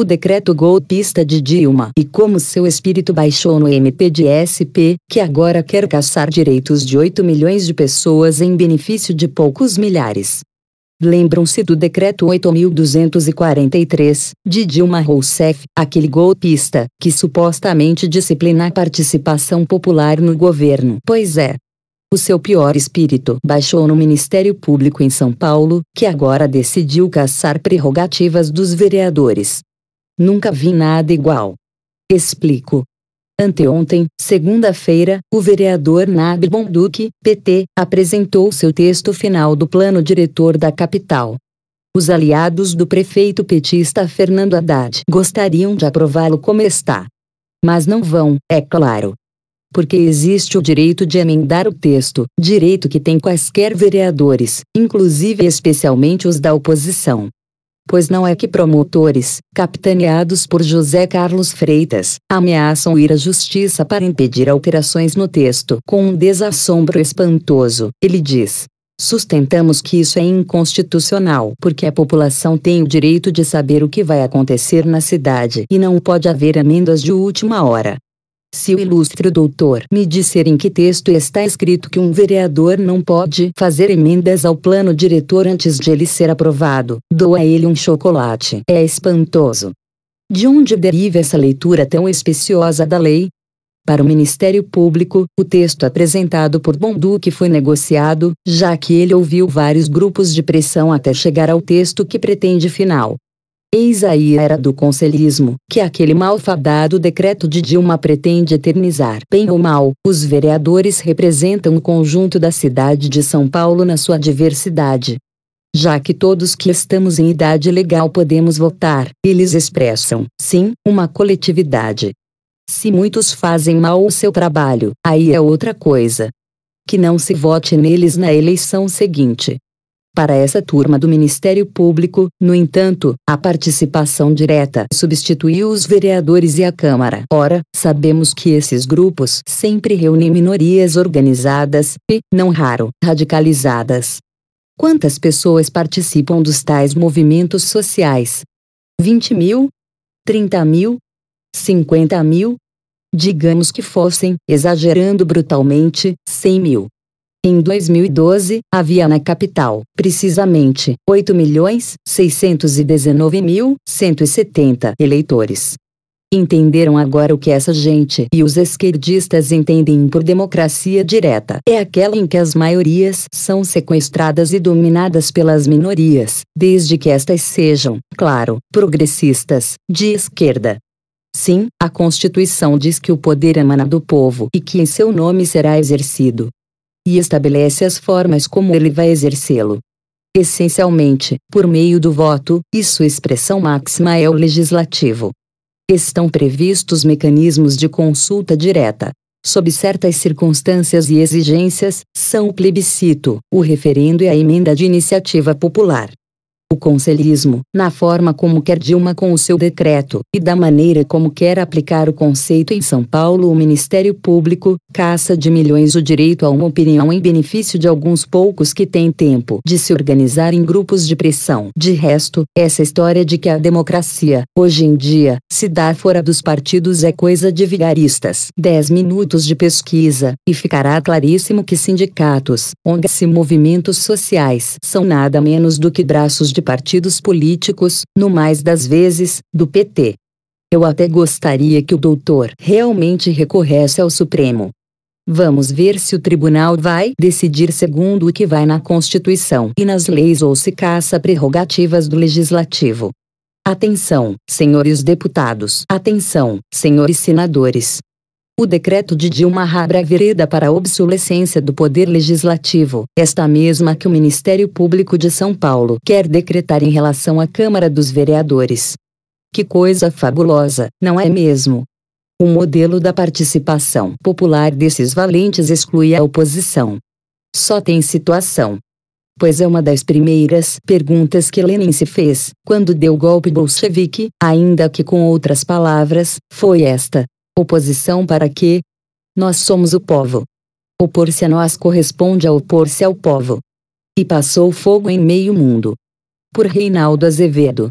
o decreto golpista de Dilma e como seu espírito baixou no MP de SP, que agora quer caçar direitos de 8 milhões de pessoas em benefício de poucos milhares. Lembram-se do decreto 8243 de Dilma Rousseff, aquele golpista que supostamente disciplina a participação popular no governo. Pois é, o seu pior espírito baixou no Ministério Público em São Paulo, que agora decidiu caçar prerrogativas dos vereadores. Nunca vi nada igual. Explico. Anteontem, segunda-feira, o vereador Nabi Bonduque, PT, apresentou seu texto final do plano diretor da capital. Os aliados do prefeito petista Fernando Haddad gostariam de aprová-lo como está. Mas não vão, é claro. Porque existe o direito de emendar o texto, direito que tem quaisquer vereadores, inclusive especialmente os da oposição pois não é que promotores, capitaneados por José Carlos Freitas, ameaçam ir à justiça para impedir alterações no texto. Com um desassombro espantoso, ele diz: Sustentamos que isso é inconstitucional, porque a população tem o direito de saber o que vai acontecer na cidade e não pode haver amendas de última hora. Se o ilustre doutor me disser em que texto está escrito que um vereador não pode fazer emendas ao plano diretor antes de ele ser aprovado, dou a ele um chocolate. É espantoso. De onde deriva essa leitura tão especiosa da lei? Para o Ministério Público, o texto apresentado por Bonduque foi negociado, já que ele ouviu vários grupos de pressão até chegar ao texto que pretende final. Eis aí a era do conselhismo, que aquele malfadado decreto de Dilma pretende eternizar. Bem ou mal, os vereadores representam o conjunto da cidade de São Paulo na sua diversidade. Já que todos que estamos em idade legal podemos votar, eles expressam, sim, uma coletividade. Se muitos fazem mal o seu trabalho, aí é outra coisa. Que não se vote neles na eleição seguinte. Para essa turma do Ministério Público, no entanto, a participação direta substituiu os vereadores e a Câmara. Ora, sabemos que esses grupos sempre reúnem minorias organizadas e, não raro, radicalizadas. Quantas pessoas participam dos tais movimentos sociais? 20 mil? 30 mil? 50 mil? Digamos que fossem, exagerando brutalmente, 100 mil. Em 2012, havia na capital, precisamente, 8.619.170 eleitores. Entenderam agora o que essa gente e os esquerdistas entendem por democracia direta. É aquela em que as maiorias são sequestradas e dominadas pelas minorias, desde que estas sejam, claro, progressistas, de esquerda. Sim, a Constituição diz que o poder emana do povo e que em seu nome será exercido, e estabelece as formas como ele vai exercê-lo. Essencialmente, por meio do voto, e sua expressão máxima é o legislativo. Estão previstos mecanismos de consulta direta. Sob certas circunstâncias e exigências, são o plebiscito, o referendo e a emenda de iniciativa popular. O conselhismo, na forma como quer Dilma com o seu decreto, e da maneira como quer aplicar o conceito em São Paulo o Ministério Público, caça de milhões o direito a uma opinião em benefício de alguns poucos que têm tempo de se organizar em grupos de pressão. De resto, essa história de que a democracia, hoje em dia, se dá fora dos partidos é coisa de vigaristas. Dez minutos de pesquisa, e ficará claríssimo que sindicatos, ONGs e movimentos sociais são nada menos do que braços de de partidos políticos, no mais das vezes, do PT. Eu até gostaria que o doutor realmente recorresse ao Supremo. Vamos ver se o tribunal vai decidir segundo o que vai na Constituição e nas leis ou se caça prerrogativas do legislativo. Atenção, senhores deputados. Atenção, senhores senadores o decreto de Dilma Rabra vereda para a obsolescência do poder legislativo, esta mesma que o Ministério Público de São Paulo quer decretar em relação à Câmara dos Vereadores. Que coisa fabulosa, não é mesmo? O modelo da participação popular desses valentes exclui a oposição. Só tem situação. Pois é uma das primeiras perguntas que Lenin se fez, quando deu golpe bolchevique, ainda que com outras palavras, foi esta: Oposição para que? Nós somos o povo. Opor-se a nós corresponde a opor-se ao povo. E passou fogo em meio mundo. Por Reinaldo Azevedo.